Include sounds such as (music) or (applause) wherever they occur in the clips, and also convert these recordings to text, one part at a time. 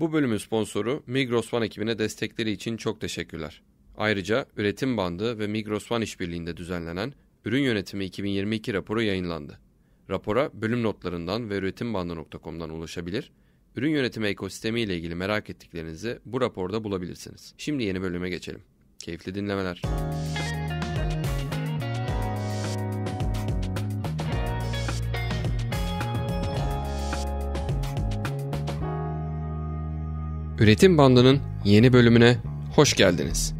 Bu bölümün sponsoru Migros One ekibine destekleri için çok teşekkürler. Ayrıca Üretim Bandı ve Migros One işbirliğinde düzenlenen Ürün Yönetimi 2022 raporu yayınlandı. Rapora bölüm notlarından ve üretimbandı.com'dan ulaşabilir, ürün yönetimi ekosistemi ile ilgili merak ettiklerinizi bu raporda bulabilirsiniz. Şimdi yeni bölüme geçelim. Keyifli dinlemeler. Müzik Üretim Bandı'nın yeni bölümüne hoş geldiniz.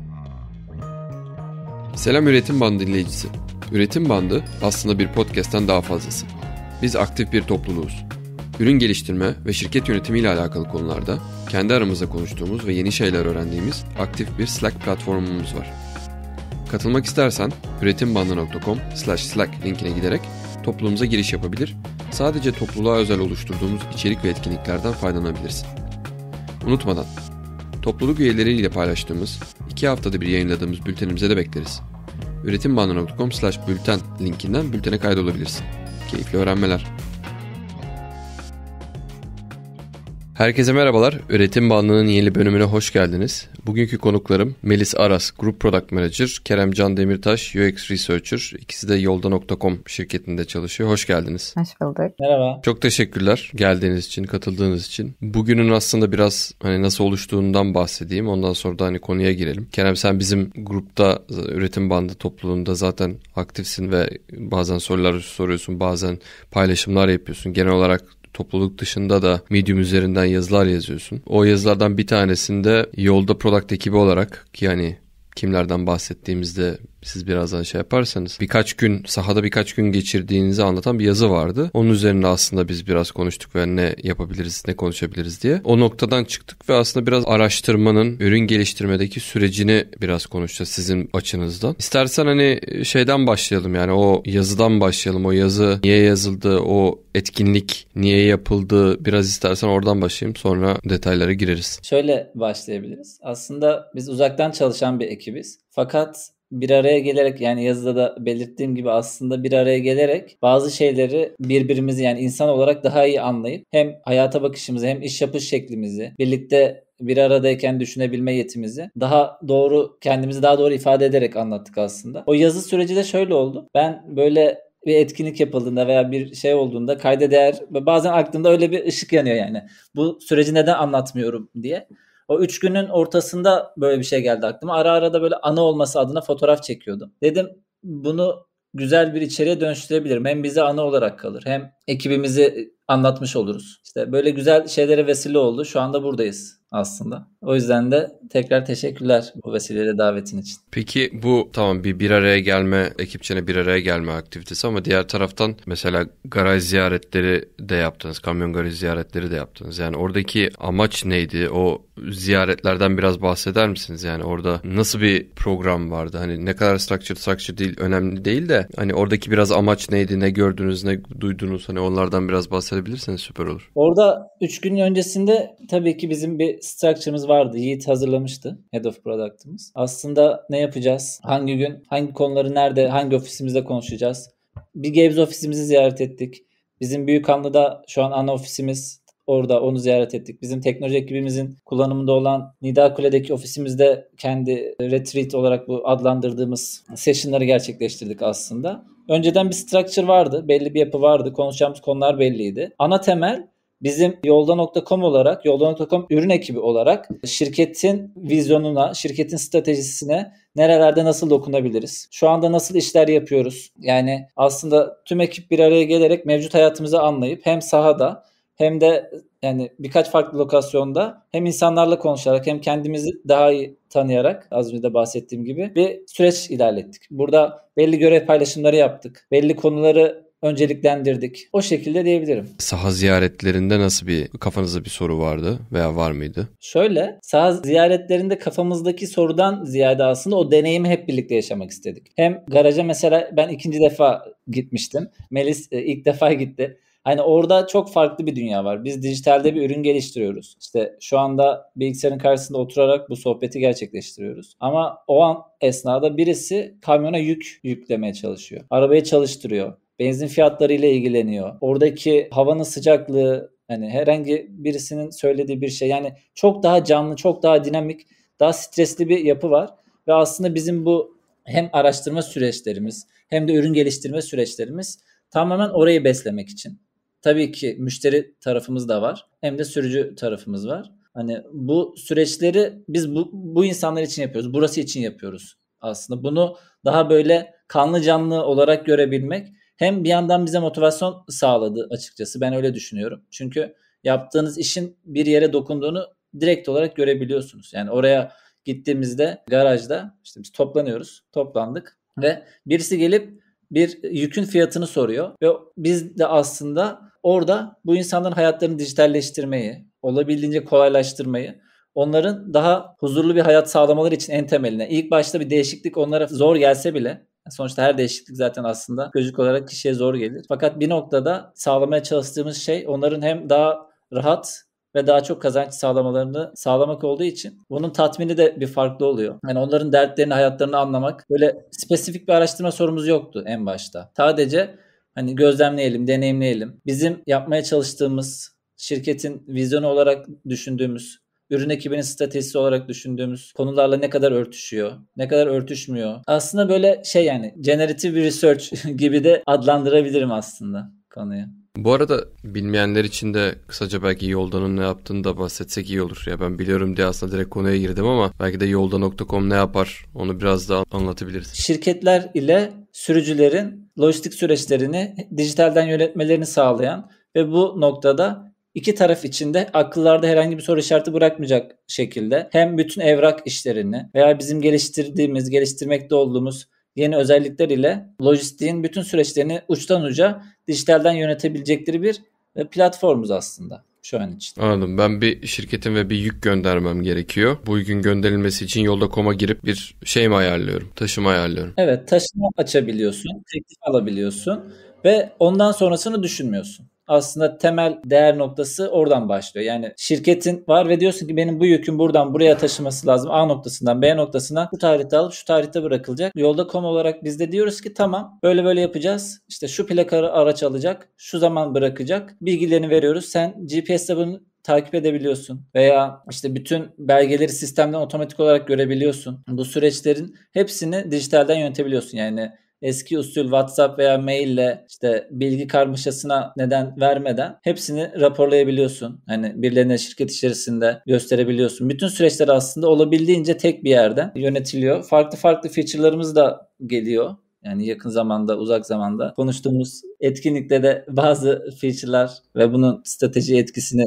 Selam Üretim Bandı dinleyicisi. Üretim Bandı aslında bir podcast'ten daha fazlası. Biz aktif bir topluluğuz. Ürün geliştirme ve şirket yönetimi ile alakalı konularda kendi aramızda konuştuğumuz ve yeni şeyler öğrendiğimiz aktif bir Slack platformumuz var. Katılmak istersen üretimbandı.com slash slack linkine giderek topluluğumuza giriş yapabilir, sadece topluluğa özel oluşturduğumuz içerik ve etkinliklerden faydalanabilirsin. Unutmadan topluluk üyeleriyle paylaştığımız, iki haftada bir yayınladığımız bültenimize de bekleriz. üretimbandı.com slash bülten linkinden bültene kaydolabilirsin. Keyifli öğrenmeler. Herkese merhabalar. Üretim Bandı'nın yeni bölümüne hoş geldiniz. Bugünkü konuklarım Melis Aras, Group Product Manager, Kerem Can Demirtaş, UX Researcher. İkisi de yolda.com şirketinde çalışıyor. Hoş geldiniz. Hoş bulduk. Merhaba. Çok teşekkürler geldiğiniz için, katıldığınız için. Bugünün aslında biraz hani nasıl oluştuğundan bahsedeyim. Ondan sonra da hani konuya girelim. Kerem sen bizim grupta Üretim Bandı topluluğunda zaten aktifsin ve bazen sorular soruyorsun, bazen paylaşımlar yapıyorsun. Genel olarak topluluk dışında da Medium üzerinden yazılar yazıyorsun. O yazılardan bir tanesinde yolda product ekibi olarak ki hani kimlerden bahsettiğimizde siz birazdan şey yaparsanız birkaç gün sahada birkaç gün geçirdiğinizi anlatan bir yazı vardı. Onun üzerine aslında biz biraz konuştuk ve ne yapabiliriz, ne konuşabiliriz diye. O noktadan çıktık ve aslında biraz araştırmanın, ürün geliştirmedeki sürecini biraz konuşacağız sizin açınızdan. İstersen hani şeyden başlayalım yani o yazıdan başlayalım. O yazı niye yazıldı, o etkinlik niye yapıldı biraz istersen oradan başlayayım sonra detaylara gireriz. Şöyle başlayabiliriz. Aslında biz uzaktan çalışan bir ekibiz. Fakat bir araya gelerek yani yazıda da belirttiğim gibi aslında bir araya gelerek bazı şeyleri birbirimizi yani insan olarak daha iyi anlayıp hem hayata bakışımızı hem iş yapış şeklimizi birlikte bir aradayken düşünebilme yetimizi daha doğru kendimizi daha doğru ifade ederek anlattık aslında. O yazı süreci de şöyle oldu. Ben böyle bir etkinlik yapıldığında veya bir şey olduğunda kayda değer ve bazen aklımda öyle bir ışık yanıyor yani. Bu süreci neden anlatmıyorum diye. O üç günün ortasında böyle bir şey geldi aklıma. Ara ara da böyle ana olması adına fotoğraf çekiyordum. Dedim bunu güzel bir içeriğe dönüştürebilirim. Hem bize ana olarak kalır hem ekibimizi anlatmış oluruz. İşte böyle güzel şeylere vesile oldu. Şu anda buradayız aslında. O yüzden de tekrar teşekkürler bu vesileyle davetin için. Peki bu tamam bir bir araya gelme, ekipçene bir araya gelme aktivitesi ama diğer taraftan mesela garaj ziyaretleri de yaptınız. Kamyon garaj ziyaretleri de yaptınız. Yani oradaki amaç neydi? O ziyaretlerden biraz bahseder misiniz? Yani orada nasıl bir program vardı? Hani ne kadar structure structure değil önemli değil de hani oradaki biraz amaç neydi? Ne gördünüz, ne duydunuz? Hani onlardan biraz bahsedebilirseniz süper olur. Orada 3 gün öncesinde tabii ki bizim bir bir structure'ımız vardı. Yiğit hazırlamıştı. Head of Product'ımız. Aslında ne yapacağız? Hangi gün, hangi konuları nerede, hangi ofisimizde konuşacağız? Bir Games ofisimizi ziyaret ettik. Bizim büyük Büyükhanlı'da şu an ana ofisimiz orada onu ziyaret ettik. Bizim teknoloji ekibimizin kullanımında olan Nida Kule'deki ofisimizde kendi retreat olarak bu adlandırdığımız session'ları gerçekleştirdik aslında. Önceden bir structure vardı, belli bir yapı vardı, konuşacağımız konular belliydi. Ana temel Bizim yolda.com olarak, yolda.com ürün ekibi olarak şirketin vizyonuna, şirketin stratejisine nerelerde nasıl dokunabiliriz? Şu anda nasıl işler yapıyoruz? Yani aslında tüm ekip bir araya gelerek mevcut hayatımızı anlayıp hem sahada hem de yani birkaç farklı lokasyonda hem insanlarla konuşarak hem kendimizi daha iyi tanıyarak az önce de bahsettiğim gibi bir süreç ilerlettik. Burada belli görev paylaşımları yaptık. Belli konuları önceliklendirdik. O şekilde diyebilirim. Saha ziyaretlerinde nasıl bir kafanızda bir soru vardı veya var mıydı? Şöyle saha ziyaretlerinde kafamızdaki sorudan ziyade aslında o deneyimi hep birlikte yaşamak istedik. Hem garaja mesela ben ikinci defa gitmiştim. Melis e, ilk defa (laughs) gitti. Hani orada çok farklı bir dünya var. Biz dijitalde bir ürün geliştiriyoruz. İşte şu anda bilgisayarın karşısında oturarak bu sohbeti gerçekleştiriyoruz. Ama o an esnada birisi kamyona yük yüklemeye çalışıyor. Arabayı çalıştırıyor benzin fiyatları ile ilgileniyor. Oradaki havanın sıcaklığı hani herhangi birisinin söylediği bir şey yani çok daha canlı, çok daha dinamik, daha stresli bir yapı var ve aslında bizim bu hem araştırma süreçlerimiz hem de ürün geliştirme süreçlerimiz tamamen orayı beslemek için. Tabii ki müşteri tarafımız da var hem de sürücü tarafımız var. Hani bu süreçleri biz bu, bu insanlar için yapıyoruz. Burası için yapıyoruz aslında. Bunu daha böyle kanlı canlı olarak görebilmek hem bir yandan bize motivasyon sağladı açıkçası. Ben öyle düşünüyorum. Çünkü yaptığınız işin bir yere dokunduğunu direkt olarak görebiliyorsunuz. Yani oraya gittiğimizde garajda işte biz toplanıyoruz. Toplandık ve birisi gelip bir yükün fiyatını soruyor ve biz de aslında orada bu insanların hayatlarını dijitalleştirmeyi, olabildiğince kolaylaştırmayı, onların daha huzurlu bir hayat sağlamaları için en temeline, ilk başta bir değişiklik onlara zor gelse bile Sonuçta her değişiklik zaten aslında gözlük olarak kişiye zor gelir. Fakat bir noktada sağlamaya çalıştığımız şey onların hem daha rahat ve daha çok kazanç sağlamalarını sağlamak olduğu için bunun tatmini de bir farklı oluyor. Yani onların dertlerini, hayatlarını anlamak böyle spesifik bir araştırma sorumuz yoktu en başta. Sadece hani gözlemleyelim, deneyimleyelim. Bizim yapmaya çalıştığımız, şirketin vizyonu olarak düşündüğümüz ürün ekibinin stratejisi olarak düşündüğümüz konularla ne kadar örtüşüyor, ne kadar örtüşmüyor. Aslında böyle şey yani generative bir research (laughs) gibi de adlandırabilirim aslında konuyu. Bu arada bilmeyenler için de kısaca belki Yolda'nın ne yaptığını da bahsetsek iyi olur. Ya ben biliyorum diye aslında direkt konuya girdim ama belki de yolda.com ne yapar onu biraz daha anlatabiliriz. Şirketler ile sürücülerin lojistik süreçlerini dijitalden yönetmelerini sağlayan ve bu noktada iki taraf içinde akıllarda herhangi bir soru işareti bırakmayacak şekilde hem bütün evrak işlerini veya bizim geliştirdiğimiz, geliştirmekte olduğumuz yeni özellikler ile lojistiğin bütün süreçlerini uçtan uca dijitalden yönetebilecekleri bir e, platformuz aslında şu an için. Anladım. Ben bir şirketin ve bir yük göndermem gerekiyor. Bu yükün gönderilmesi için yolda koma girip bir şey mi ayarlıyorum? Taşıma ayarlıyorum. Evet taşıma açabiliyorsun. Teklif alabiliyorsun. Ve ondan sonrasını düşünmüyorsun aslında temel değer noktası oradan başlıyor. Yani şirketin var ve diyorsun ki benim bu yükün buradan buraya taşıması lazım. A noktasından B noktasına Bu tarihte alıp şu tarihte bırakılacak. Yolda kom olarak biz de diyoruz ki tamam böyle böyle yapacağız. İşte şu plaka araç alacak. Şu zaman bırakacak. Bilgilerini veriyoruz. Sen GPS'te bunu takip edebiliyorsun veya işte bütün belgeleri sistemden otomatik olarak görebiliyorsun. Bu süreçlerin hepsini dijitalden yönetebiliyorsun. Yani eski usul WhatsApp veya maille işte bilgi karmaşasına neden vermeden hepsini raporlayabiliyorsun. Hani birilerine şirket içerisinde gösterebiliyorsun. Bütün süreçler aslında olabildiğince tek bir yerden yönetiliyor. Farklı farklı feature'larımız da geliyor. Yani yakın zamanda, uzak zamanda konuştuğumuz etkinlikte de bazı feature'lar ve bunun strateji etkisini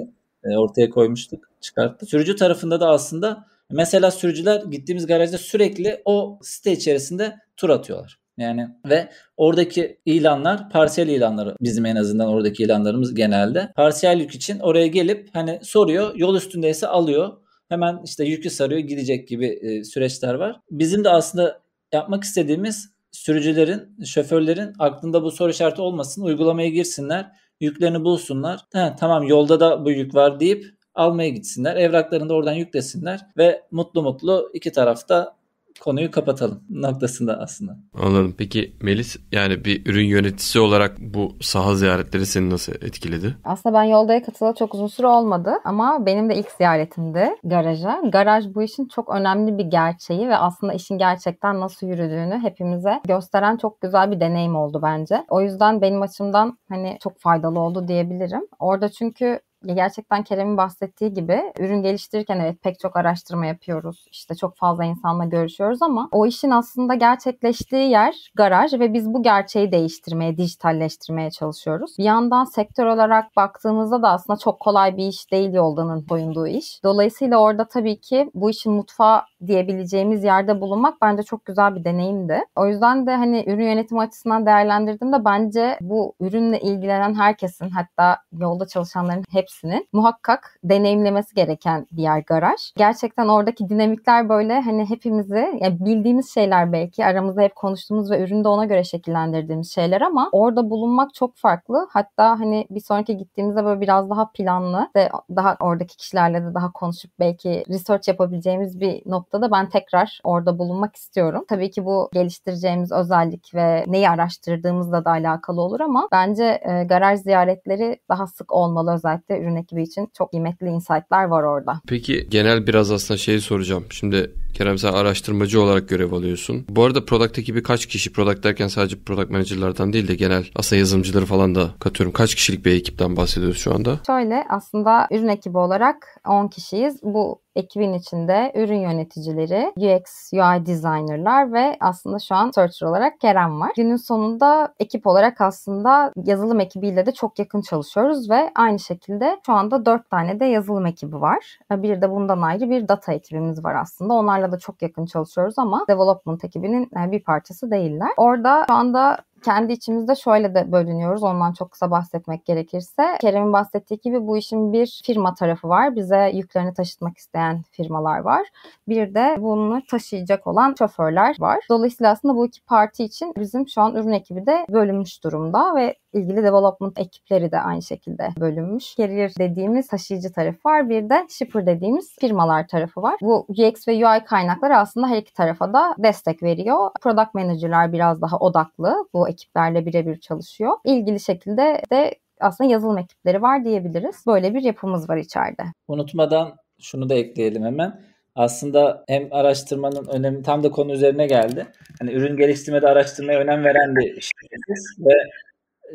e, ortaya koymuştuk, çıkarttı. Sürücü tarafında da aslında mesela sürücüler gittiğimiz garajda sürekli o site içerisinde tur atıyorlar. Yani ve oradaki ilanlar parsel ilanları bizim en azından oradaki ilanlarımız genelde. Parsel yük için oraya gelip hani soruyor yol üstündeyse alıyor. Hemen işte yükü sarıyor gidecek gibi e, süreçler var. Bizim de aslında yapmak istediğimiz sürücülerin, şoförlerin aklında bu soru işareti olmasın. Uygulamaya girsinler, yüklerini bulsunlar. He, tamam yolda da bu yük var deyip almaya gitsinler. Evraklarını da oradan yüklesinler ve mutlu mutlu iki tarafta konuyu kapatalım noktasında aslında. Anladım. Peki Melis yani bir ürün yöneticisi olarak bu saha ziyaretleri seni nasıl etkiledi? Aslında ben yoldaya katılalı çok uzun süre olmadı ama benim de ilk ziyaretimdi garaja. Garaj bu işin çok önemli bir gerçeği ve aslında işin gerçekten nasıl yürüdüğünü hepimize gösteren çok güzel bir deneyim oldu bence. O yüzden benim açımdan hani çok faydalı oldu diyebilirim. Orada çünkü gerçekten Kerem'in bahsettiği gibi ürün geliştirirken evet pek çok araştırma yapıyoruz. İşte çok fazla insanla görüşüyoruz ama o işin aslında gerçekleştiği yer garaj ve biz bu gerçeği değiştirmeye, dijitalleştirmeye çalışıyoruz. Bir yandan sektör olarak baktığımızda da aslında çok kolay bir iş değil yoldanın boyunduğu iş. Dolayısıyla orada tabii ki bu işin mutfağa diyebileceğimiz yerde bulunmak bence çok güzel bir deneyimdi. O yüzden de hani ürün yönetimi açısından değerlendirdiğimde bence bu ürünle ilgilenen herkesin hatta yolda çalışanların hepsinin muhakkak deneyimlemesi gereken bir yer garaj. Gerçekten oradaki dinamikler böyle hani hepimizi yani bildiğimiz şeyler belki aramızda hep konuştuğumuz ve üründe ona göre şekillendirdiğimiz şeyler ama orada bulunmak çok farklı. Hatta hani bir sonraki gittiğimizde böyle biraz daha planlı ve daha oradaki kişilerle de daha konuşup belki research yapabileceğimiz bir nokta noktada ben tekrar orada bulunmak istiyorum. Tabii ki bu geliştireceğimiz özellik ve neyi araştırdığımızla da alakalı olur ama bence e, garaj ziyaretleri daha sık olmalı özellikle ürün ekibi için. Çok kıymetli insightlar var orada. Peki genel biraz aslında şeyi soracağım. Şimdi Kerem sen araştırmacı olarak görev alıyorsun. Bu arada product ekibi kaç kişi? Product derken sadece product managerlardan değil de genel aslında yazılımcıları falan da katıyorum. Kaç kişilik bir ekipten bahsediyoruz şu anda? Şöyle aslında ürün ekibi olarak 10 kişiyiz. Bu ekibin içinde ürün yöneticileri, UX, UI designerlar ve aslında şu an searcher olarak Kerem var. Günün sonunda ekip olarak aslında yazılım ekibiyle de çok yakın çalışıyoruz ve aynı şekilde şu anda dört tane de yazılım ekibi var. Bir de bundan ayrı bir data ekibimiz var aslında. Onlarla da çok yakın çalışıyoruz ama development ekibinin bir parçası değiller. Orada şu anda kendi içimizde şöyle de bölünüyoruz. Ondan çok kısa bahsetmek gerekirse. Kerem'in bahsettiği gibi bu işin bir firma tarafı var. Bize yüklerini taşıtmak isteyen firmalar var. Bir de bunu taşıyacak olan şoförler var. Dolayısıyla aslında bu iki parti için bizim şu an ürün ekibi de bölünmüş durumda ve ilgili development ekipleri de aynı şekilde bölünmüş. Carrier dediğimiz taşıyıcı tarafı var. Bir de shipper dediğimiz firmalar tarafı var. Bu UX ve UI kaynakları aslında her iki tarafa da destek veriyor. Product manager'lar biraz daha odaklı bu ekiplerle birebir çalışıyor. İlgili şekilde de aslında yazılım ekipleri var diyebiliriz. Böyle bir yapımız var içeride. Unutmadan şunu da ekleyelim hemen. Aslında hem araştırmanın önemi tam da konu üzerine geldi. Hani ürün geliştirmede araştırmaya önem veren bir şirketiz ve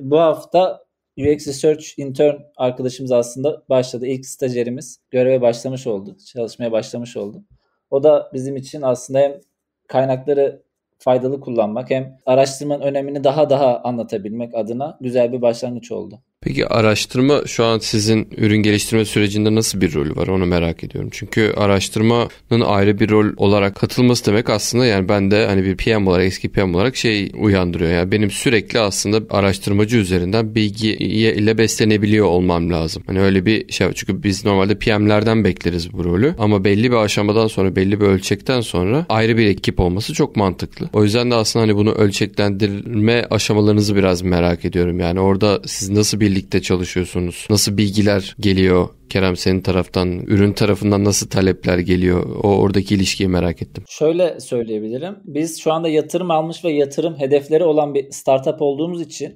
bu hafta UX Research Intern arkadaşımız aslında başladı. İlk stajyerimiz göreve başlamış oldu. Çalışmaya başlamış oldu. O da bizim için aslında hem kaynakları faydalı kullanmak hem araştırmanın önemini daha daha anlatabilmek adına güzel bir başlangıç oldu. Peki araştırma şu an sizin ürün geliştirme sürecinde nasıl bir rol var onu merak ediyorum. Çünkü araştırmanın ayrı bir rol olarak katılması demek aslında yani ben de hani bir PM olarak eski PM olarak şey uyandırıyor. Yani benim sürekli aslında araştırmacı üzerinden bilgi ile beslenebiliyor olmam lazım. Hani öyle bir şey var. Çünkü biz normalde PM'lerden bekleriz bu rolü ama belli bir aşamadan sonra belli bir ölçekten sonra ayrı bir ekip olması çok mantıklı. O yüzden de aslında hani bunu ölçeklendirme aşamalarınızı biraz merak ediyorum. Yani orada siz nasıl bir birlikte çalışıyorsunuz? Nasıl bilgiler geliyor Kerem senin taraftan, ürün tarafından nasıl talepler geliyor? O oradaki ilişkiyi merak ettim. Şöyle söyleyebilirim. Biz şu anda yatırım almış ve yatırım hedefleri olan bir startup olduğumuz için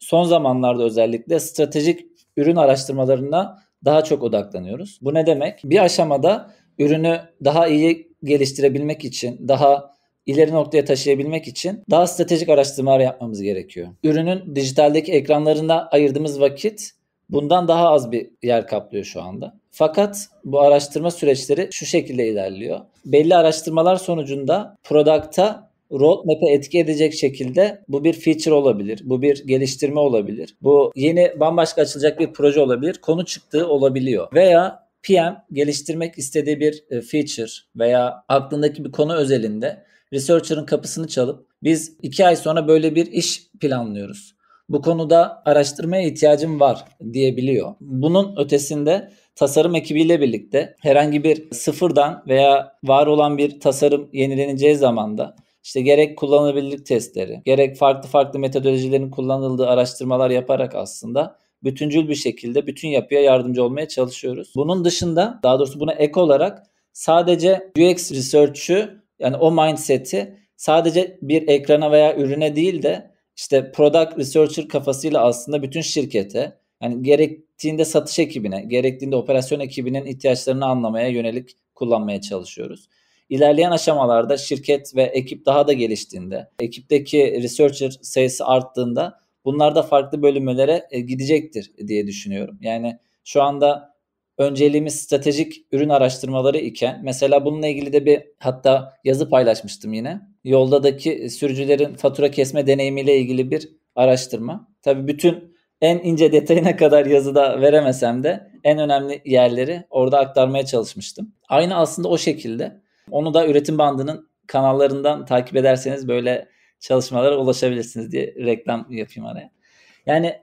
son zamanlarda özellikle stratejik ürün araştırmalarına daha çok odaklanıyoruz. Bu ne demek? Bir aşamada ürünü daha iyi geliştirebilmek için, daha ileri noktaya taşıyabilmek için daha stratejik araştırmalar yapmamız gerekiyor. Ürünün dijitaldeki ekranlarında ayırdığımız vakit bundan daha az bir yer kaplıyor şu anda. Fakat bu araştırma süreçleri şu şekilde ilerliyor. Belli araştırmalar sonucunda product'a roadmap'e etki edecek şekilde bu bir feature olabilir, bu bir geliştirme olabilir, bu yeni bambaşka açılacak bir proje olabilir, konu çıktığı olabiliyor. Veya PM geliştirmek istediği bir e, feature veya aklındaki bir konu özelinde researcher'ın kapısını çalıp biz iki ay sonra böyle bir iş planlıyoruz. Bu konuda araştırmaya ihtiyacım var diyebiliyor. Bunun ötesinde tasarım ekibiyle birlikte herhangi bir sıfırdan veya var olan bir tasarım yenileneceği zamanda işte gerek kullanılabilirlik testleri, gerek farklı farklı metodolojilerin kullanıldığı araştırmalar yaparak aslında bütüncül bir şekilde bütün yapıya yardımcı olmaya çalışıyoruz. Bunun dışında daha doğrusu buna ek olarak sadece UX Research'ü yani o mindset'i sadece bir ekrana veya ürüne değil de işte product researcher kafasıyla aslında bütün şirkete yani gerektiğinde satış ekibine, gerektiğinde operasyon ekibinin ihtiyaçlarını anlamaya yönelik kullanmaya çalışıyoruz. İlerleyen aşamalarda şirket ve ekip daha da geliştiğinde, ekipteki researcher sayısı arttığında bunlar da farklı bölümlere e, gidecektir diye düşünüyorum. Yani şu anda önceliğimiz stratejik ürün araştırmaları iken mesela bununla ilgili de bir hatta yazı paylaşmıştım yine. Yoldadaki sürücülerin fatura kesme deneyimiyle ilgili bir araştırma. Tabii bütün en ince detayına (laughs) kadar yazıda veremesem de en önemli yerleri orada aktarmaya çalışmıştım. Aynı aslında o şekilde. Onu da üretim bandının kanallarından takip ederseniz böyle çalışmalara ulaşabilirsiniz diye reklam yapayım araya. Yani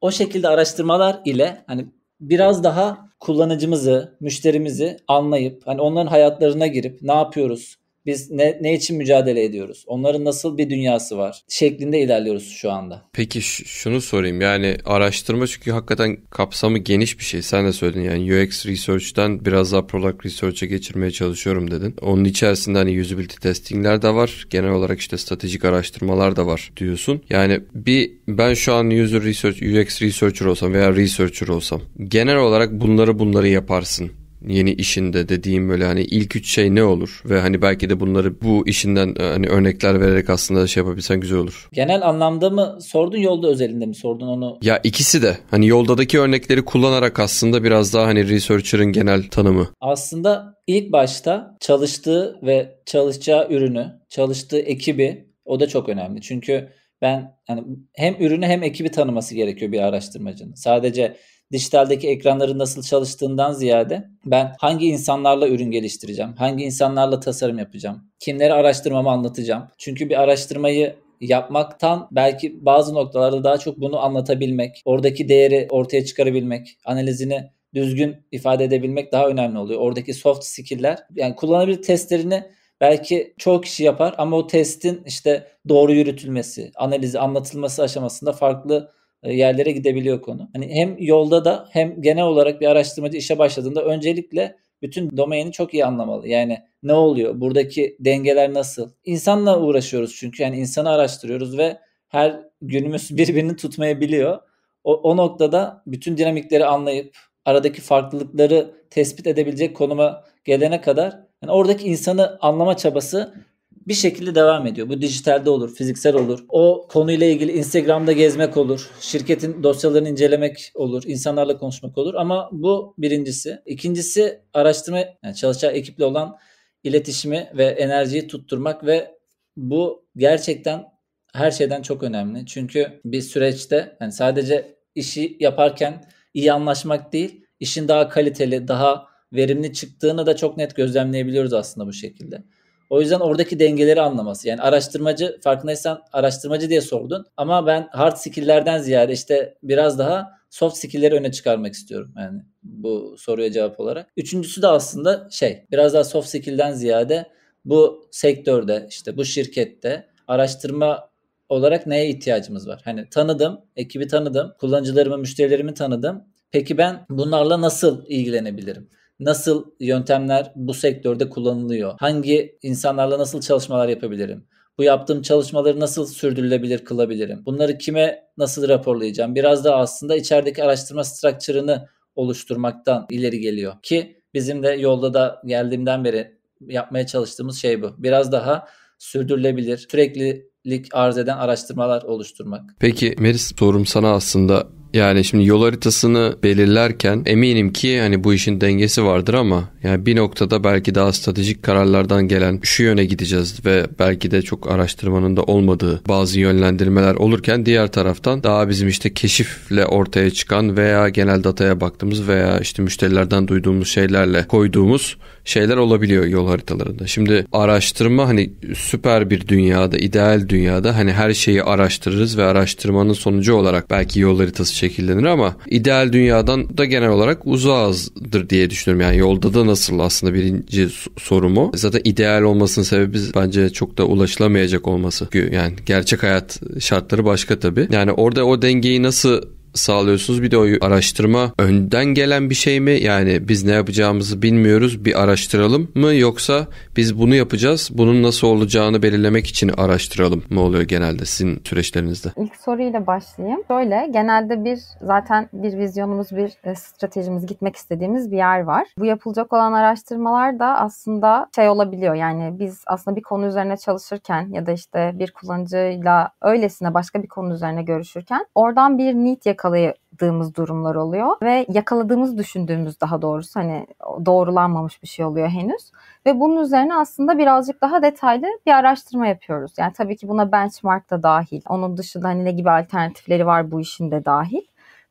o şekilde araştırmalar ile hani biraz daha kullanıcımızı, müşterimizi anlayıp hani onların hayatlarına girip ne yapıyoruz, biz ne, ne için mücadele ediyoruz? Onların nasıl bir dünyası var? Şeklinde ilerliyoruz şu anda. Peki şunu sorayım yani araştırma çünkü hakikaten kapsamı geniş bir şey. Sen de söyledin yani UX Research'ten biraz daha Product Research'a geçirmeye çalışıyorum dedin. Onun içerisinde hani usability testingler de var. Genel olarak işte stratejik araştırmalar da var diyorsun. Yani bir ben şu an user research, UX researcher olsam veya researcher olsam genel olarak bunları bunları yaparsın yeni işinde dediğim böyle hani ilk üç şey ne olur ve hani belki de bunları bu işinden e, hani örnekler vererek aslında şey yapabilsen güzel olur. Genel anlamda mı sordun yolda özelinde mi sordun onu? Ya ikisi de hani yoldadaki örnekleri kullanarak aslında biraz daha hani researcher'ın genel tanımı. Aslında ilk başta çalıştığı ve çalışacağı ürünü, çalıştığı ekibi o da çok önemli. Çünkü ben hani hem ürünü hem ekibi tanıması gerekiyor bir araştırmacının. Sadece dijitaldeki ekranların nasıl çalıştığından ziyade ben hangi insanlarla ürün geliştireceğim, hangi insanlarla tasarım yapacağım, kimleri araştırmamı anlatacağım. Çünkü bir araştırmayı yapmaktan belki bazı noktalarda daha çok bunu anlatabilmek, oradaki değeri ortaya çıkarabilmek, analizini düzgün ifade edebilmek daha önemli oluyor. Oradaki soft skill'ler yani kullanabilir testlerini belki çoğu kişi yapar ama o testin işte doğru yürütülmesi, analizi, anlatılması aşamasında farklı e, yerlere gidebiliyor konu. Hani hem yolda da hem genel olarak bir araştırmacı işe başladığında öncelikle bütün domaini çok iyi anlamalı. Yani ne oluyor? Buradaki dengeler nasıl? İnsanla uğraşıyoruz çünkü yani insanı araştırıyoruz ve her günümüz (laughs) birbirini tutmayabiliyor. O, o noktada bütün dinamikleri anlayıp aradaki farklılıkları tespit edebilecek konuma gelene kadar yani oradaki insanı anlama çabası bir şekilde devam ediyor. Bu dijitalde olur, fiziksel olur. O konuyla ilgili Instagram'da gezmek olur. Şirketin dosyalarını incelemek olur. insanlarla konuşmak olur. Ama bu birincisi. İkincisi araştırma, yani çalışacağı ekiple olan iletişimi ve enerjiyi tutturmak ve bu gerçekten her şeyden çok önemli. Çünkü bir süreçte yani sadece işi yaparken iyi anlaşmak değil, işin daha kaliteli, daha verimli çıktığını da çok net gözlemleyebiliyoruz aslında bu şekilde. O yüzden oradaki dengeleri anlaması. Yani araştırmacı farkındaysan araştırmacı diye sordun ama ben hard skill'lerden ziyade işte biraz daha soft skill'leri öne çıkarmak istiyorum yani bu soruya cevap olarak. Üçüncüsü de aslında şey biraz daha soft skill'den ziyade bu sektörde işte bu şirkette araştırma olarak neye ihtiyacımız var? Hani tanıdım, ekibi tanıdım, kullanıcılarımı, müşterilerimi tanıdım. Peki ben bunlarla nasıl ilgilenebilirim? nasıl yöntemler bu sektörde kullanılıyor? Hangi insanlarla nasıl çalışmalar yapabilirim? Bu yaptığım çalışmaları nasıl sürdürülebilir kılabilirim? Bunları kime nasıl raporlayacağım? Biraz da aslında içerideki araştırma structure'ını oluşturmaktan ileri geliyor ki bizim de yolda da geldiğimden beri yapmaya çalıştığımız şey bu. Biraz daha sürdürülebilir, süreklilik arz eden araştırmalar oluşturmak. Peki Meris sorum sana aslında yani şimdi yol haritasını belirlerken eminim ki hani bu işin dengesi vardır ama yani bir noktada belki daha stratejik kararlardan gelen şu yöne gideceğiz ve belki de çok araştırmanın da olmadığı bazı yönlendirmeler olurken diğer taraftan daha bizim işte keşifle ortaya çıkan veya genel dataya baktığımız veya işte müşterilerden duyduğumuz şeylerle koyduğumuz şeyler olabiliyor yol haritalarında. Şimdi araştırma hani süper bir dünyada, ideal dünyada hani her şeyi araştırırız ve araştırmanın sonucu olarak belki yol haritası şekillenir ama ideal dünyadan da genel olarak uzağızdır diye düşünüyorum. Yani yolda da nasıl aslında birinci sorumu Zaten ideal olmasının sebebi bence çok da ulaşılamayacak olması. Yani gerçek hayat şartları başka tabii. Yani orada o dengeyi nasıl sağlıyorsunuz. Bir de o araştırma önden gelen bir şey mi? Yani biz ne yapacağımızı bilmiyoruz. Bir araştıralım mı yoksa biz bunu yapacağız. Bunun nasıl olacağını belirlemek için araştıralım mı oluyor genelde sizin süreçlerinizde? İlk soruyla başlayayım. Şöyle genelde bir zaten bir vizyonumuz, bir e, stratejimiz, gitmek istediğimiz bir yer var. Bu yapılacak olan araştırmalar da aslında şey olabiliyor. Yani biz aslında bir konu üzerine çalışırken ya da işte bir kullanıcıyla öylesine başka bir konu üzerine görüşürken oradan bir need yakın yakaladığımız durumlar oluyor ve yakaladığımız düşündüğümüz daha doğrusu hani doğrulanmamış bir şey oluyor henüz ve bunun üzerine aslında birazcık daha detaylı bir araştırma yapıyoruz. Yani tabii ki buna benchmark da dahil. Onun dışında hani ne gibi alternatifleri var bu işin de dahil.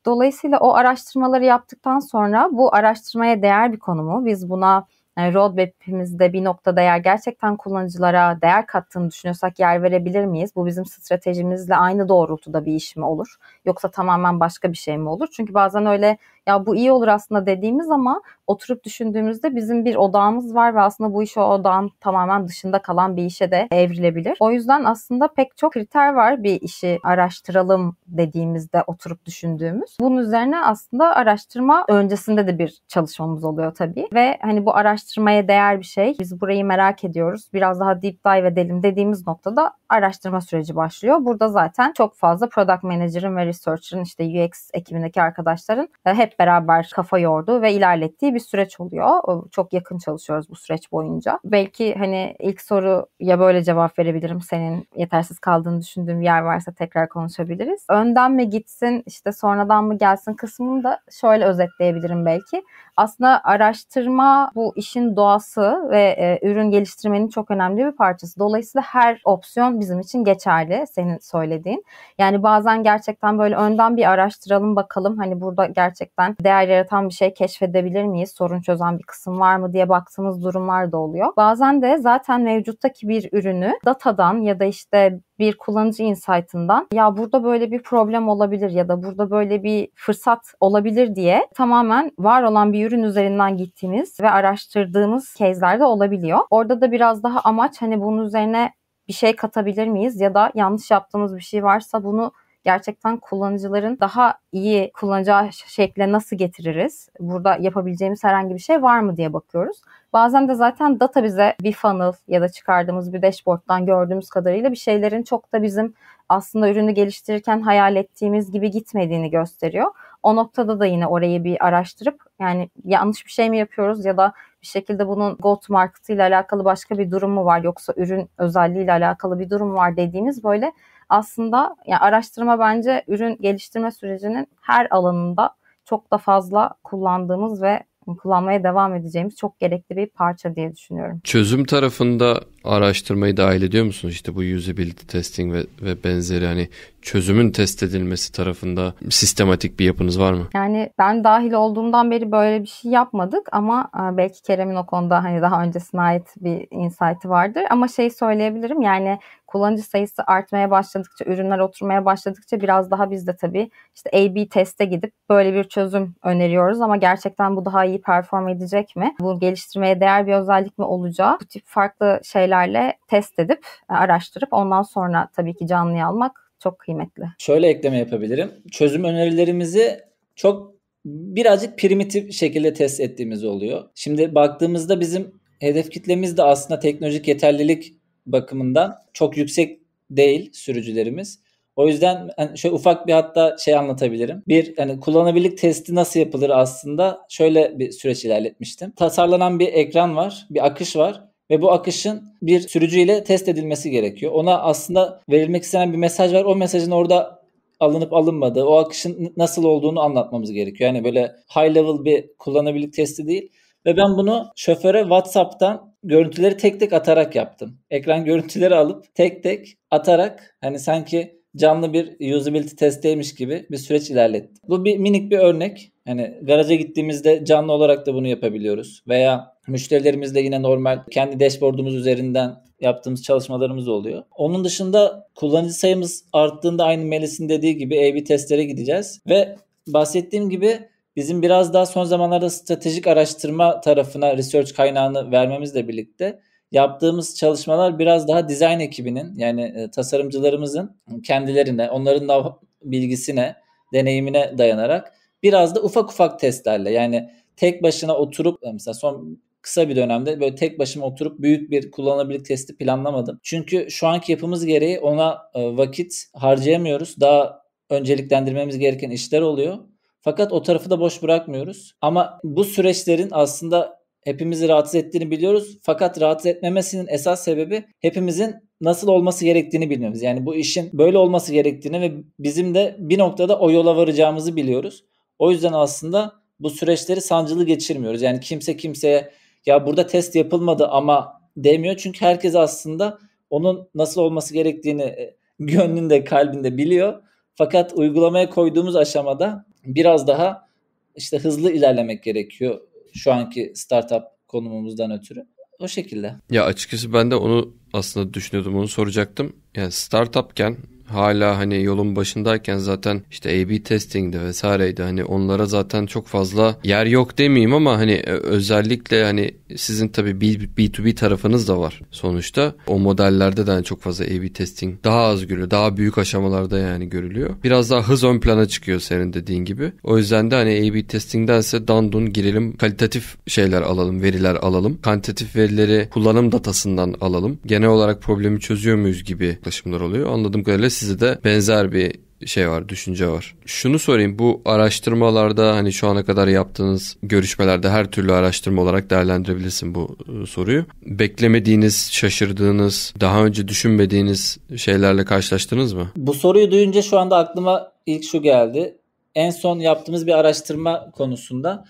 Dolayısıyla o araştırmaları yaptıktan sonra bu araştırmaya değer bir konumu biz buna yani roadmap'imizde bir noktada eğer gerçekten kullanıcılara değer kattığını düşünüyorsak yer verebilir miyiz? Bu bizim stratejimizle aynı doğrultuda bir iş mi olur? Yoksa tamamen başka bir şey mi olur? Çünkü bazen öyle ya bu iyi olur aslında dediğimiz ama oturup düşündüğümüzde bizim bir odağımız var ve aslında bu iş o odağın tamamen dışında kalan bir işe de evrilebilir. O yüzden aslında pek çok kriter var bir işi araştıralım dediğimizde oturup düşündüğümüz. Bunun üzerine aslında araştırma öncesinde de bir çalışmamız oluyor tabii ve hani bu araştırmaya değer bir şey. Biz burayı merak ediyoruz. Biraz daha deep dive edelim dediğimiz noktada araştırma süreci başlıyor. Burada zaten çok fazla product manager'ın ve researcher'ın işte UX ekibindeki arkadaşların e, hep beraber kafa yorduğu ve ilerlettiği bir süreç oluyor. Çok yakın çalışıyoruz bu süreç boyunca. Belki hani ilk soru ya böyle cevap verebilirim. Senin yetersiz kaldığını düşündüğüm bir yer varsa tekrar konuşabiliriz. Önden mi gitsin işte sonradan mı gelsin kısmını da şöyle özetleyebilirim belki. Aslında araştırma bu işin doğası ve e, ürün geliştirmenin çok önemli bir parçası. Dolayısıyla her opsiyon bizim için geçerli senin söylediğin. Yani bazen gerçekten böyle önden bir araştıralım bakalım hani burada gerçekten değer yaratan bir şey keşfedebilir miyiz? Sorun çözen bir kısım var mı diye baktığımız durumlar da oluyor. Bazen de zaten mevcuttaki bir ürünü datadan ya da işte bir kullanıcı insight'ından ya burada böyle bir problem olabilir ya da burada böyle bir fırsat olabilir diye tamamen var olan bir ürün üzerinden gittiğimiz ve araştırdığımız case'ler de olabiliyor. Orada da biraz daha amaç hani bunun üzerine bir şey katabilir miyiz ya da yanlış yaptığımız bir şey varsa bunu gerçekten kullanıcıların daha iyi kullanacağı şekle nasıl getiririz? Burada yapabileceğimiz herhangi bir şey var mı diye bakıyoruz. Bazen de zaten data bize bir funnel ya da çıkardığımız bir dashboard'dan gördüğümüz kadarıyla bir şeylerin çok da bizim aslında ürünü geliştirirken hayal ettiğimiz gibi gitmediğini gösteriyor. O noktada da yine orayı bir araştırıp yani yanlış bir şey mi yapıyoruz ya da bir şekilde bunun go to market ile alakalı başka bir durum mu var yoksa ürün özelliği ile alakalı bir durum var dediğimiz böyle aslında yani araştırma bence ürün geliştirme sürecinin her alanında çok da fazla kullandığımız ve kullanmaya devam edeceğimiz çok gerekli bir parça diye düşünüyorum. Çözüm tarafında araştırmayı dahil ediyor musunuz? İşte bu usability testing ve, ve benzeri hani çözümün test edilmesi tarafında sistematik bir yapınız var mı? Yani ben dahil olduğumdan beri böyle bir şey yapmadık ama e, belki Kerem'in o konuda hani daha öncesine ait bir insight'ı vardır ama şey söyleyebilirim yani kullanıcı sayısı artmaya başladıkça, ürünler oturmaya başladıkça biraz daha biz de tabii işte A-B teste gidip böyle bir çözüm öneriyoruz ama gerçekten bu daha iyi perform edecek mi? Bu geliştirmeye değer bir özellik mi olacağı? Bu tip farklı şeylerle test edip, e, araştırıp ondan sonra tabii ki canlıya almak çok kıymetli. Şöyle ekleme yapabilirim. Çözüm önerilerimizi çok birazcık primitif şekilde test ettiğimiz oluyor. Şimdi baktığımızda bizim hedef kitlemiz de aslında teknolojik yeterlilik bakımından çok yüksek değil sürücülerimiz. O yüzden hani şöyle ufak bir hatta şey anlatabilirim. Bir hani kullanabilirlik testi nasıl yapılır aslında şöyle bir süreç ilerletmiştim. Tasarlanan bir ekran var, bir akış var ve bu akışın bir sürücüyle test edilmesi gerekiyor. Ona aslında verilmek istenen bir mesaj var. O mesajın orada alınıp alınmadığı, o akışın nasıl olduğunu anlatmamız gerekiyor. Yani böyle high level bir kullanabilirlik testi değil. Ve ben bunu şoföre WhatsApp'tan görüntüleri tek tek atarak yaptım. Ekran görüntüleri alıp tek tek atarak hani sanki canlı bir usability testiymiş gibi bir süreç ilerlettim. Bu bir minik bir örnek. Hani garaja gittiğimizde canlı olarak da bunu yapabiliyoruz. Veya müşterilerimizle yine normal kendi dashboardumuz üzerinden yaptığımız çalışmalarımız oluyor. Onun dışında kullanıcı sayımız arttığında aynı Melis'in dediği gibi A-B testlere gideceğiz. Ve bahsettiğim gibi Bizim biraz daha son zamanlarda stratejik araştırma tarafına research kaynağını vermemizle birlikte yaptığımız çalışmalar biraz daha dizayn ekibinin yani e, tasarımcılarımızın kendilerine, onların da bilgisine, deneyimine dayanarak biraz da ufak ufak testlerle yani tek başına oturup e, mesela son kısa bir dönemde böyle tek başıma oturup büyük bir kullanılabilirlik testi planlamadım. Çünkü şu anki yapımız gereği ona e, vakit harcayamıyoruz. Daha önceliklendirmemiz gereken işler oluyor. Fakat o tarafı da boş bırakmıyoruz. Ama bu süreçlerin aslında hepimizi rahatsız ettiğini biliyoruz. Fakat rahatsız etmemesinin esas sebebi hepimizin nasıl olması gerektiğini bilmemiz. Yani bu işin böyle olması gerektiğini ve bizim de bir noktada o yola varacağımızı biliyoruz. O yüzden aslında bu süreçleri sancılı geçirmiyoruz. Yani kimse kimseye ya burada test yapılmadı ama demiyor. Çünkü herkes aslında onun nasıl olması gerektiğini e, gönlünde, kalbinde biliyor. Fakat uygulamaya koyduğumuz aşamada biraz daha işte hızlı ilerlemek gerekiyor şu anki startup konumumuzdan ötürü. O şekilde. Ya açıkçası ben de onu aslında düşünüyordum, onu soracaktım. Yani startupken hala hani yolun başındayken zaten işte A-B testing'de vesaireydi hani onlara zaten çok fazla yer yok demeyeyim ama hani e, özellikle hani sizin tabii B2B tarafınız da var sonuçta. O modellerde de hani çok fazla A-B testing daha az görülüyor. Daha büyük aşamalarda yani görülüyor. Biraz daha hız ön plana çıkıyor senin dediğin gibi. O yüzden de hani A-B testing'dense dandun girelim kalitatif şeyler alalım, veriler alalım. Kantitatif verileri kullanım datasından alalım. Genel olarak problemi çözüyor muyuz gibi yaklaşımlar oluyor. Anladığım kadarıyla sizde de benzer bir şey var, düşünce var. Şunu sorayım bu araştırmalarda hani şu ana kadar yaptığınız görüşmelerde her türlü araştırma olarak değerlendirebilirsin bu e, soruyu. Beklemediğiniz, şaşırdığınız, daha önce düşünmediğiniz şeylerle karşılaştınız mı? Bu soruyu duyunca şu anda aklıma ilk şu geldi. En son yaptığımız bir araştırma konusunda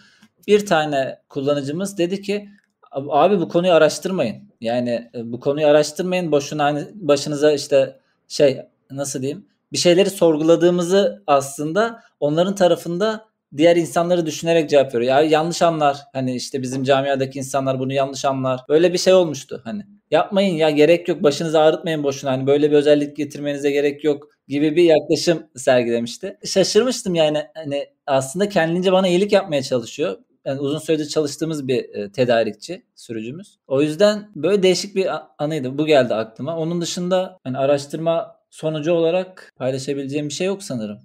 bir tane kullanıcımız dedi ki abi bu konuyu araştırmayın. Yani e, bu konuyu araştırmayın boşuna hani başınıza işte şey nasıl diyeyim bir şeyleri sorguladığımızı aslında onların tarafında diğer insanları düşünerek cevap veriyor. Ya yanlış anlar. Hani işte bizim camiadaki insanlar bunu yanlış anlar. Böyle bir şey olmuştu hani. Yapmayın ya gerek yok. Başınızı ağrıtmayın boşuna. Hani böyle bir özellik getirmenize gerek yok gibi bir yaklaşım sergilemişti. Şaşırmıştım yani hani aslında kendince bana iyilik yapmaya çalışıyor. Yani uzun süredir çalıştığımız bir e, tedarikçi sürücümüz. O yüzden böyle değişik bir anıydı. Bu geldi aklıma. Onun dışında hani araştırma sonucu olarak paylaşabileceğim bir şey yok sanırım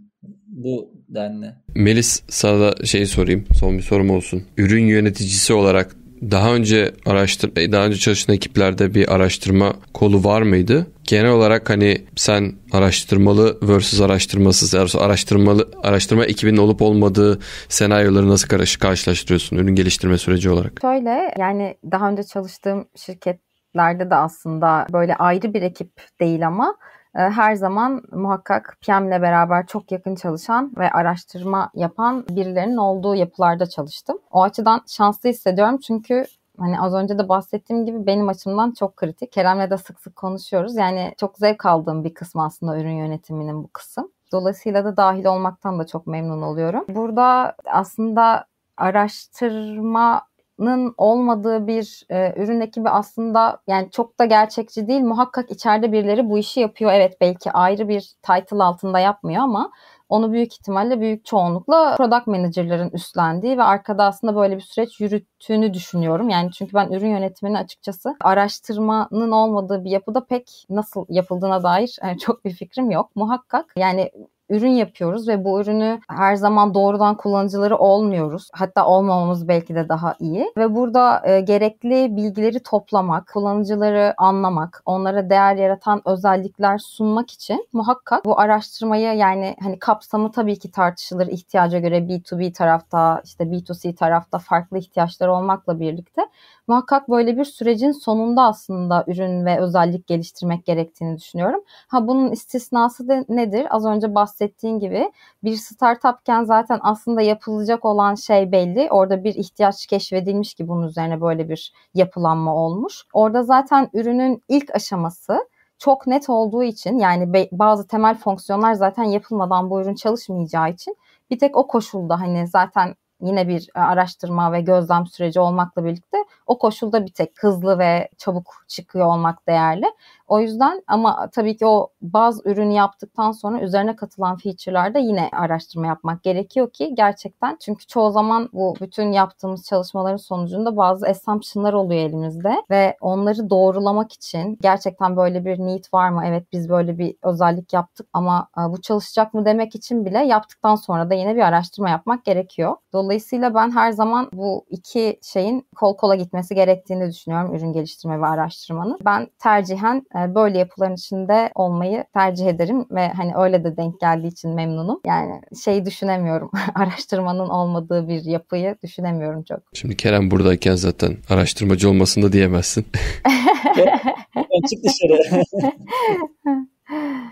bu denli. Melis sana da şey sorayım. Son bir sorum olsun. Ürün yöneticisi olarak daha önce araştır e, daha önce çalışan ekiplerde bir araştırma kolu var mıydı? Genel olarak hani sen araştırmalı versus araştırmasız, araştırmalı araştırma ekibinin olup olmadığı senaryoları nasıl karşılaştırıyorsun ürün geliştirme süreci olarak? Şöyle yani daha önce çalıştığım şirketlerde de aslında böyle ayrı bir ekip değil ama ee, her zaman muhakkak PM'le beraber çok yakın çalışan ve araştırma yapan birilerinin olduğu yapılarda çalıştım. O açıdan şanslı hissediyorum çünkü Hani az önce de bahsettiğim gibi benim açımdan çok kritik. Kerem'le de sık sık konuşuyoruz. Yani çok zevk aldığım bir kısım aslında ürün yönetiminin bu kısım. Dolayısıyla da dahil olmaktan da çok memnun oluyorum. Burada aslında araştırma nın olmadığı bir e, ürün ekibi aslında yani çok da gerçekçi değil. Muhakkak içeride birileri bu işi yapıyor. Evet belki ayrı bir title altında yapmıyor ama onu büyük ihtimalle büyük çoğunlukla product manager'ların üstlendiği ve arkada aslında böyle bir süreç yürüttüğünü düşünüyorum. Yani çünkü ben ürün yönetimini açıkçası araştırmanın olmadığı bir yapıda pek nasıl yapıldığına dair yani çok bir fikrim yok. Muhakkak yani ürün yapıyoruz ve bu ürünü her zaman doğrudan kullanıcıları olmuyoruz. Hatta olmamamız belki de daha iyi. Ve burada e, gerekli bilgileri toplamak, kullanıcıları anlamak, onlara değer yaratan özellikler sunmak için muhakkak bu araştırmayı yani hani kapsamı tabii ki tartışılır ihtiyaca göre B2B tarafta işte B2C tarafta farklı ihtiyaçlar olmakla birlikte muhakkak böyle bir sürecin sonunda aslında ürün ve özellik geliştirmek gerektiğini düşünüyorum. Ha bunun istisnası da nedir? Az önce bahsettiğim bahsettiğin gibi bir startupken zaten aslında yapılacak olan şey belli. Orada bir ihtiyaç keşfedilmiş ki bunun üzerine böyle bir yapılanma olmuş. Orada zaten ürünün ilk aşaması çok net olduğu için yani bazı temel fonksiyonlar zaten yapılmadan bu ürün çalışmayacağı için bir tek o koşulda hani zaten yine bir e, araştırma ve gözlem süreci olmakla birlikte o koşulda bir tek hızlı ve çabuk çıkıyor olmak değerli. O yüzden ama tabii ki o baz ürünü yaptıktan sonra üzerine katılan feature'larda yine araştırma yapmak gerekiyor ki gerçekten çünkü çoğu zaman bu bütün yaptığımız çalışmaların sonucunda bazı assumption'lar oluyor elimizde ve onları doğrulamak için gerçekten böyle bir need var mı? Evet biz böyle bir özellik yaptık ama e, bu çalışacak mı demek için bile yaptıktan sonra da yine bir araştırma yapmak gerekiyor. Dolayısıyla ben her zaman bu iki şeyin kol kola gitmesi gerektiğini düşünüyorum ürün geliştirme ve araştırmanın. Ben tercihen e, böyle yapıların içinde olmayı tercih ederim ve hani öyle de denk geldiği için memnunum. Yani şey düşünemiyorum. (laughs) Araştırmanın olmadığı bir yapıyı düşünemiyorum çok. Şimdi Kerem buradayken zaten araştırmacı olmasını da diyemezsin. (laughs) Çık dışarı.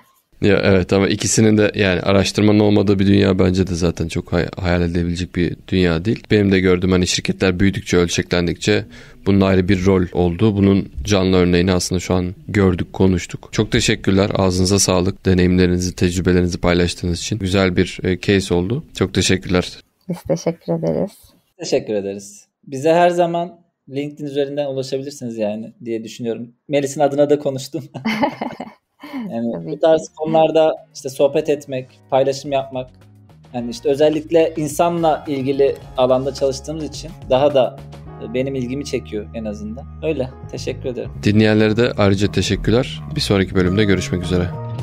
(laughs) Ya evet ama ikisinin de yani araştırmanın olmadığı bir dünya bence de zaten çok hay- hayal edebilecek bir dünya değil. Benim de gördüğüm hani şirketler büyüdükçe ölçeklendikçe bunun ayrı bir rol oldu. Bunun canlı örneğini aslında şu an gördük, konuştuk. Çok teşekkürler. Ağzınıza sağlık. Deneyimlerinizi, tecrübelerinizi paylaştığınız için güzel bir e, case oldu. Çok teşekkürler. Biz teşekkür ederiz. Teşekkür ederiz. Bize her zaman LinkedIn üzerinden ulaşabilirsiniz yani diye düşünüyorum. Melis'in adına da konuştum. (laughs) Yani (laughs) Tabii bu tarz ki. konularda işte sohbet etmek, paylaşım yapmak yani işte özellikle insanla ilgili alanda çalıştığımız için daha da benim ilgimi çekiyor en azından. Öyle. Teşekkür ederim. Dinleyenlere de ayrıca teşekkürler. Bir sonraki bölümde görüşmek üzere.